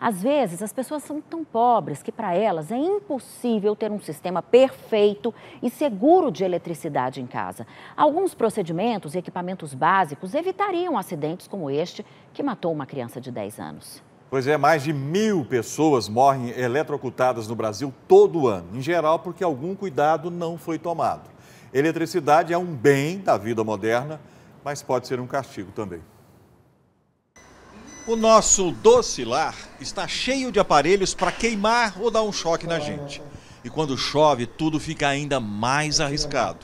Às vezes, as pessoas são tão pobres que para elas é impossível ter um sistema perfeito e seguro de eletricidade em casa. Alguns procedimentos e equipamentos básicos evitariam acidentes como este, que matou uma criança de 10 anos. Pois é, mais de mil pessoas morrem eletrocutadas no Brasil todo ano, em geral porque algum cuidado não foi tomado. Eletricidade é um bem da vida moderna, mas pode ser um castigo também. O nosso doce lar está cheio de aparelhos para queimar ou dar um choque na gente. E quando chove, tudo fica ainda mais arriscado.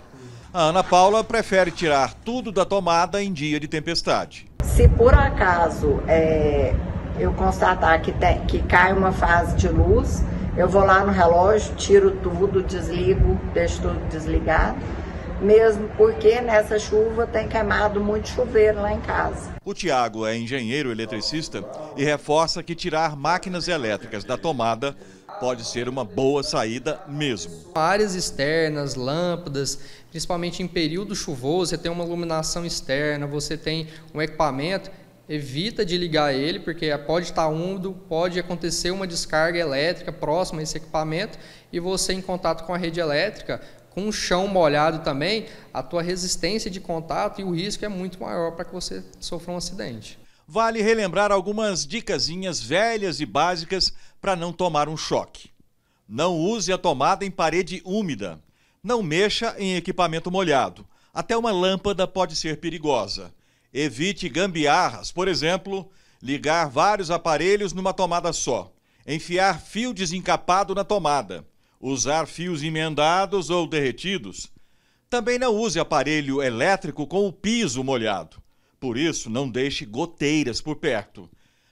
A Ana Paula prefere tirar tudo da tomada em dia de tempestade. Se por acaso é, eu constatar que, tem, que cai uma fase de luz, eu vou lá no relógio, tiro tudo, desligo, deixo tudo desligado mesmo porque nessa chuva tem queimado muito chuveiro lá em casa. O Tiago é engenheiro eletricista e reforça que tirar máquinas elétricas da tomada pode ser uma boa saída mesmo. Áreas externas, lâmpadas, principalmente em período chuvoso, você tem uma iluminação externa, você tem um equipamento, evita de ligar ele, porque pode estar úmido, pode acontecer uma descarga elétrica próxima a esse equipamento e você em contato com a rede elétrica com o chão molhado também, a tua resistência de contato e o risco é muito maior para que você sofra um acidente. Vale relembrar algumas dicasinhas velhas e básicas para não tomar um choque. Não use a tomada em parede úmida. Não mexa em equipamento molhado. Até uma lâmpada pode ser perigosa. Evite gambiarras, por exemplo, ligar vários aparelhos numa tomada só. Enfiar fio desencapado na tomada usar fios emendados ou derretidos. Também não use aparelho elétrico com o piso molhado. Por isso, não deixe goteiras por perto.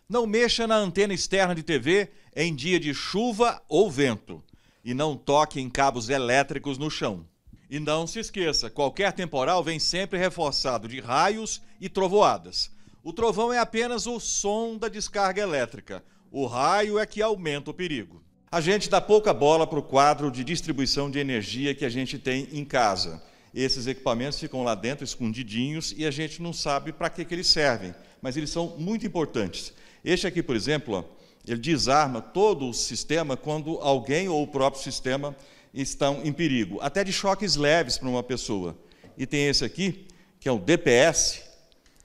Não mexa na antena externa de TV em dia de chuva ou vento. E não toque em cabos elétricos no chão. E não se esqueça, qualquer temporal vem sempre reforçado de raios e trovoadas. O trovão é apenas o som da descarga elétrica. O raio é que aumenta o perigo. A gente dá pouca bola para o quadro de distribuição de energia que a gente tem em casa. Esses equipamentos ficam lá dentro, escondidinhos, e a gente não sabe para que, que eles servem, mas eles são muito importantes. Este aqui, por exemplo, ó, ele desarma todo o sistema quando alguém ou o próprio sistema estão em perigo, até de choques leves para uma pessoa. E tem esse aqui, que é o DPS,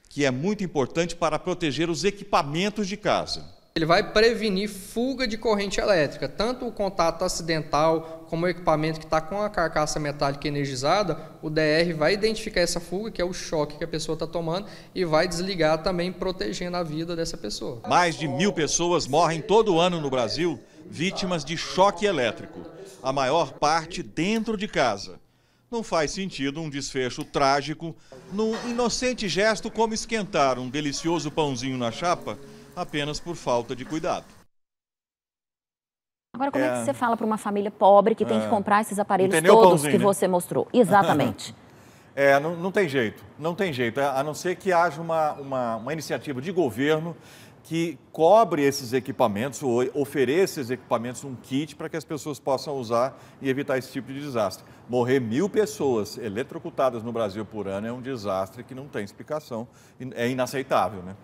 que é muito importante para proteger os equipamentos de casa. Ele vai prevenir fuga de corrente elétrica, tanto o contato acidental como o equipamento que está com a carcaça metálica energizada, o DR vai identificar essa fuga, que é o choque que a pessoa está tomando, e vai desligar também, protegendo a vida dessa pessoa. Mais de mil pessoas morrem todo ano no Brasil vítimas de choque elétrico, a maior parte dentro de casa. Não faz sentido um desfecho trágico num inocente gesto como esquentar um delicioso pãozinho na chapa apenas por falta de cuidado. Agora, como é, é que você fala para uma família pobre que tem que é. comprar esses aparelhos Entendeu todos que né? você mostrou? Exatamente. É, não, não, tem jeito, não tem jeito, é, a não ser que haja uma, uma, uma iniciativa de governo que cobre esses equipamentos ou ofereça esses equipamentos um kit para que as pessoas possam usar e evitar esse tipo de desastre. Morrer mil pessoas eletrocutadas no Brasil por ano é um desastre que não tem explicação, é inaceitável, né?